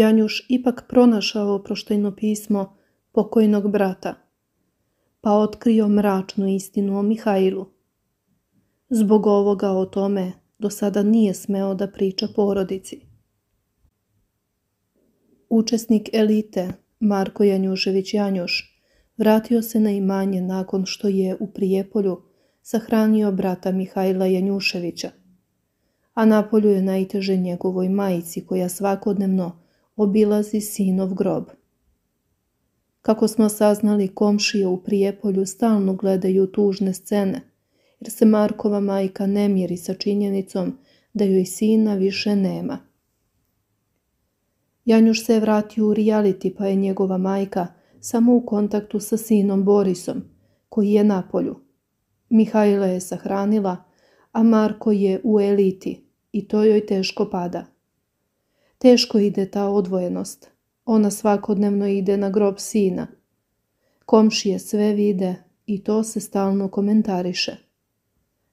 Janjuš ipak pronašao proštajno pismo pokojnog brata, pa otkrio mračnu istinu o Mihajlu. Zbog ovoga o tome do sada nije smeo da priča porodici. Učesnik elite Marko Janjušević Janjuš vratio se na imanje nakon što je u Prijepolju sahranio brata Mihajla Janjuševića, a napolju je najteže njegovoj majici koja svakodnevno obilazi sinov grob. Kako smo saznali komšije u Prijepolju stalno gledaju tužne scene, jer se Markova majka ne miri sa činjenicom da joj sina više nema. Janjuš se je vratio u realiti pa je njegova majka samo u kontaktu sa sinom Borisom, koji je na polju. Mihajla je sahranila, a Marko je u eliti i to joj teško pada. Teško ide ta odvojenost. Ona svakodnevno ide na grob sina. Komšije sve vide i to se stalno komentariše.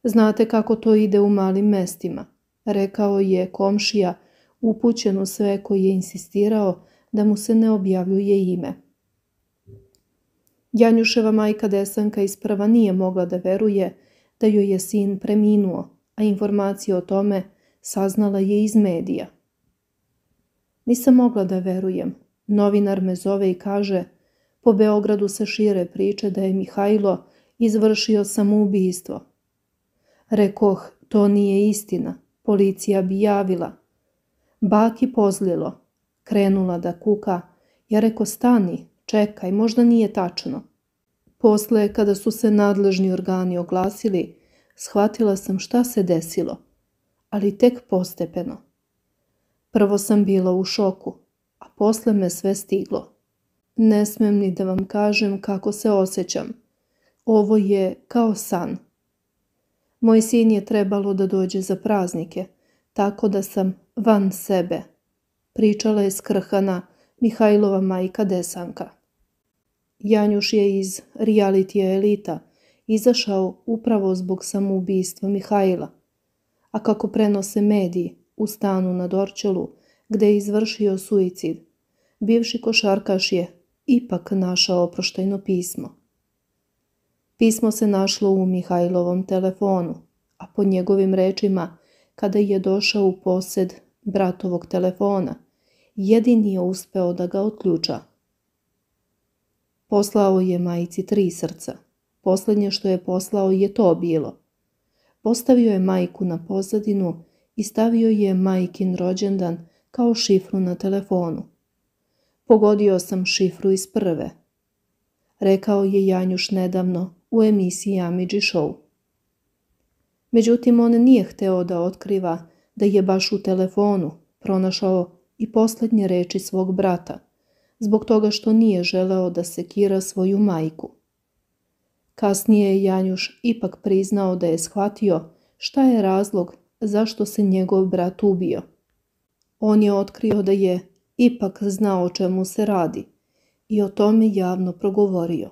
Znate kako to ide u malim mestima, rekao je komšija, upućen u sve koji je insistirao da mu se ne objavljuje ime. Janjuševa majka Desanka isprava nije mogla da veruje da joj je sin preminuo, a informacije o tome saznala je iz medija. Nisam mogla da verujem. Novinar me zove i kaže po Beogradu se šire priče da je Mihajlo izvršio samoubistvo. Rekoh, to nije istina. Policija bi javila. Baki pozlilo. Krenula da kuka. Ja reko stani, čekaj, možda nije tačno. Posle, kada su se nadležni organi oglasili, shvatila sam šta se desilo, ali tek postepeno. Prvo sam bila u šoku, a posle me sve stiglo. Ne smem ni da vam kažem kako se osjećam. Ovo je kao san. Moj sin je trebalo da dođe za praznike, tako da sam van sebe. Pričala je skrhana Mihajlova majka Desanka. Janjuš je iz realitija elita izašao upravo zbog samoubistva Mihajla. A kako prenose mediji, u stanu na Dorčelu gdje je izvršio suicid, bivši košarkaš je ipak našao oproštajno pismo. Pismo se našlo u Mihajlovom telefonu, a po njegovim rečima, kada je došao u posjed bratovog telefona, jedini je uspeo da ga otključa. Poslao je majici tri srca. Posljednje što je poslao je to bilo. Postavio je majku na pozadinu i stavio je majkin rođendan kao šifru na telefonu. Pogodio sam šifru iz prve, rekao je Janjuš nedavno u emisiji Amidži Show. Međutim, on nije hteo da otkriva da je baš u telefonu pronašao i posljednje reči svog brata, zbog toga što nije želeo da sekira svoju majku. Kasnije je Janjuš ipak priznao da je shvatio šta je razlog zašto se njegov brat ubio. On je otkrio da je ipak znao o čemu se radi i o tome javno progovorio.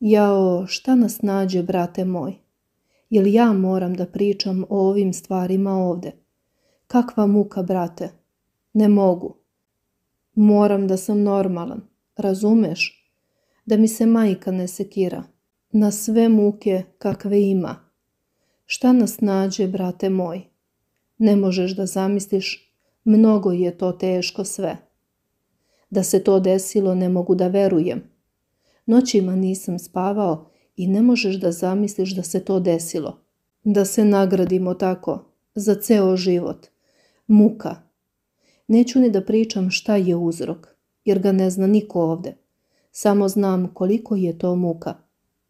Jao, šta nas nađe, brate moj? Jel ja moram da pričam o ovim stvarima ovde? Kakva muka, brate? Ne mogu. Moram da sam normalan, razumeš? Da mi se majka ne sekira. Na sve muke kakve ima. Šta nas nađe, brate moj? Ne možeš da zamisliš, mnogo je to teško sve. Da se to desilo ne mogu da verujem. Noćima nisam spavao i ne možeš da zamisliš da se to desilo. Da se nagradimo tako, za ceo život. Muka. Neću ni da pričam šta je uzrok, jer ga ne zna niko ovde. Samo znam koliko je to muka.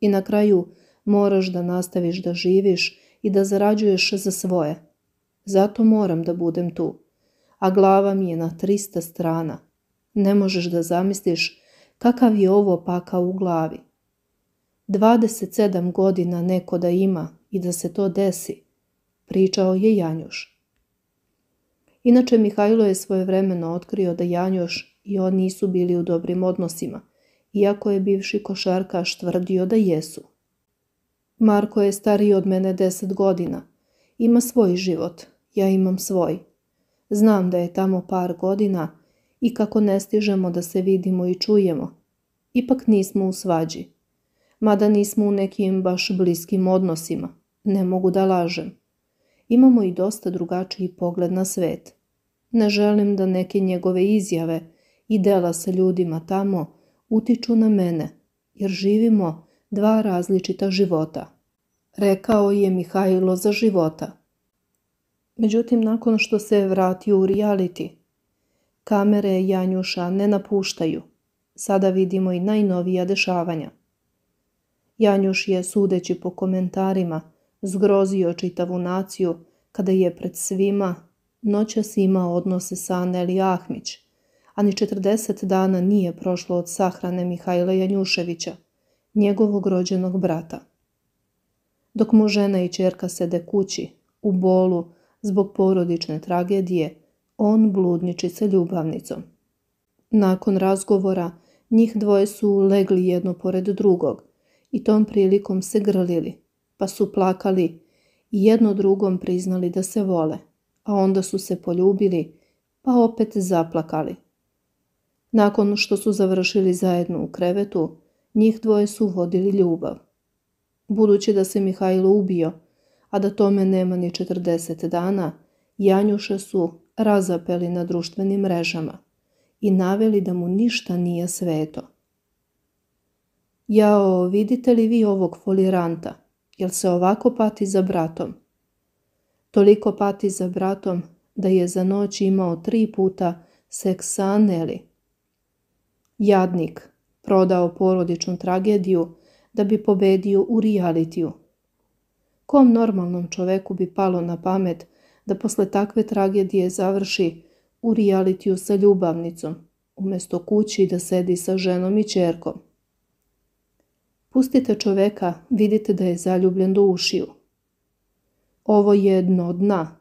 I na kraju moraš da nastaviš da živiš i da zarađuješ za svoje. Zato moram da budem tu. A glava mi je na 300 strana. Ne možeš da zamisliš kakav je ovo paka u glavi. 27 godina neko da ima i da se to desi, pričao je Janjuš. Inače, Mihajlo je svojevremeno otkrio da Janjoš i on nisu bili u dobrim odnosima, iako je bivši košarkaš tvrdio da jesu. Marko je stariji od mene deset godina. Ima svoj život, ja imam svoj. Znam da je tamo par godina i kako ne stižemo da se vidimo i čujemo. Ipak nismo u svađi. Mada nismo u nekim baš bliskim odnosima. Ne mogu da lažem. Imamo i dosta drugačiji pogled na svet. Ne želim da neke njegove izjave i dela sa ljudima tamo utiču na mene, jer živimo dva različita života. Rekao je Mihajlo za života. Međutim, nakon što se je vratio u reality, kamere Janjuša ne napuštaju. Sada vidimo i najnovija dešavanja. Janjuš je, sudeći po komentarima, zgrozio čitavu naciju kada je pred svima noćas imao odnose sa Aneli Ahmić, a ni 40 dana nije prošlo od sahrane Mihajla Janjuševića njegovog rođenog brata. Dok mu žena i čerka sede kući, u bolu, zbog porodične tragedije, on bludniči se ljubavnicom. Nakon razgovora, njih dvoje su legli jedno pored drugog i tom prilikom se grlili, pa su plakali i jedno drugom priznali da se vole, a onda su se poljubili, pa opet zaplakali. Nakon što su završili zajedno u krevetu, njih dvoje su vodili ljubav. Budući da se Mihajlo ubio, a da tome nema ni 40 dana, Janjuše su razapeli na društvenim mrežama i naveli da mu ništa nije sveto. Jao, vidite li vi ovog foliranta? Jel se ovako pati za bratom? Toliko pati za bratom da je za noć imao tri puta seksaneli. Jadnik, prodao porodičnu tragediju da bi pobedio u realitiju. Kom normalnom čoveku bi palo na pamet da posle takve tragedije završi u realitiju sa ljubavnicom, umjesto kući da sedi sa ženom i čerkom. Pustite čoveka, vidite da je zaljubljen do ušiju. Ovo je jedno dna.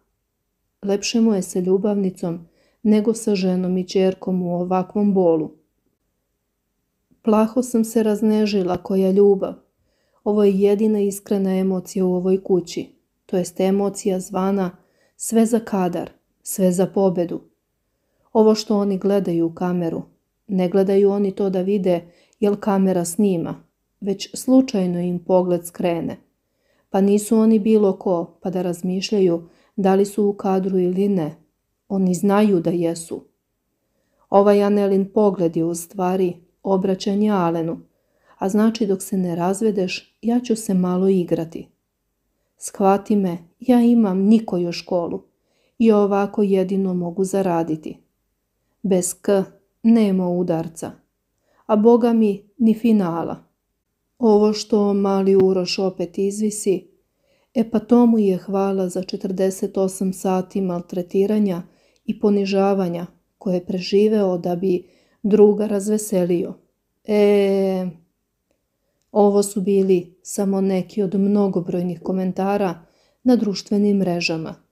Lepše mu je sa ljubavnicom nego sa ženom i čerkom u ovakvom bolu. Plaho sam se raznežila koja ljubav. Ovo je jedina iskrena emocija u ovoj kući. To jest emocija zvana sve za kadar, sve za pobedu. Ovo što oni gledaju u kameru. Ne gledaju oni to da vide jel kamera snima, već slučajno im pogled skrene. Pa nisu oni bilo ko, pa da razmišljaju da li su u kadru ili ne. Oni znaju da jesu. Ovaj Anelin pogled je u stvari obraćanje Alenu, a znači dok se ne razvedeš, ja ću se malo igrati. Shvati me, ja imam nikoju školu i ovako jedino mogu zaraditi. Bez k nema udarca, a boga mi ni finala. Ovo što mali Uroš opet izvisi, e pa tomu je hvala za 48 sati maltretiranja i ponižavanja koje je preživeo da bi druga razveselio. E, ovo su bili samo neki od mnogobrojnih komentara na društvenim mrežama.